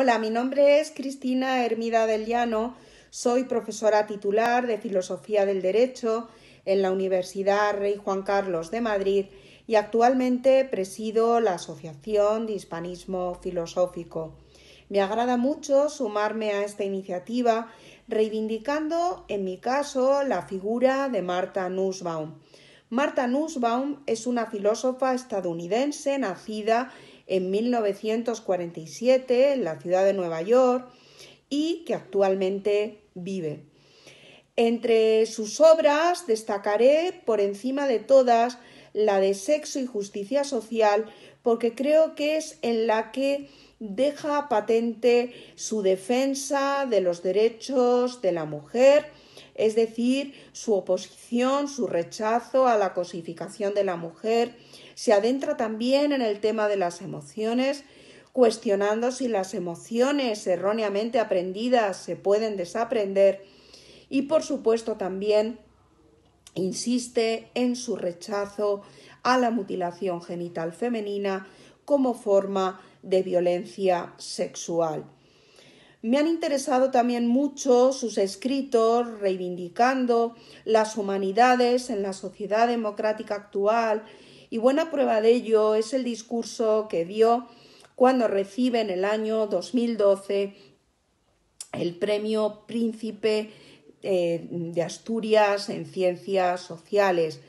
Hola, mi nombre es Cristina Hermida del Llano, soy profesora titular de Filosofía del Derecho en la Universidad Rey Juan Carlos de Madrid y actualmente presido la Asociación de Hispanismo Filosófico. Me agrada mucho sumarme a esta iniciativa reivindicando, en mi caso, la figura de Marta Nussbaum. Marta Nussbaum es una filósofa estadounidense nacida en 1947 en la ciudad de Nueva York y que actualmente vive. Entre sus obras destacaré por encima de todas la de sexo y justicia social porque creo que es en la que deja patente su defensa de los derechos de la mujer es decir, su oposición, su rechazo a la cosificación de la mujer. Se adentra también en el tema de las emociones, cuestionando si las emociones erróneamente aprendidas se pueden desaprender y, por supuesto, también insiste en su rechazo a la mutilación genital femenina como forma de violencia sexual. Me han interesado también mucho sus escritos reivindicando las humanidades en la sociedad democrática actual y buena prueba de ello es el discurso que dio cuando recibe en el año 2012 el premio Príncipe eh, de Asturias en Ciencias Sociales.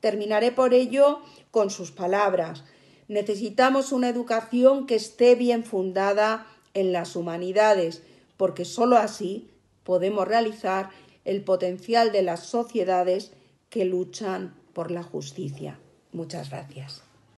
Terminaré por ello con sus palabras. Necesitamos una educación que esté bien fundada en las humanidades, porque sólo así podemos realizar el potencial de las sociedades que luchan por la justicia. Muchas gracias.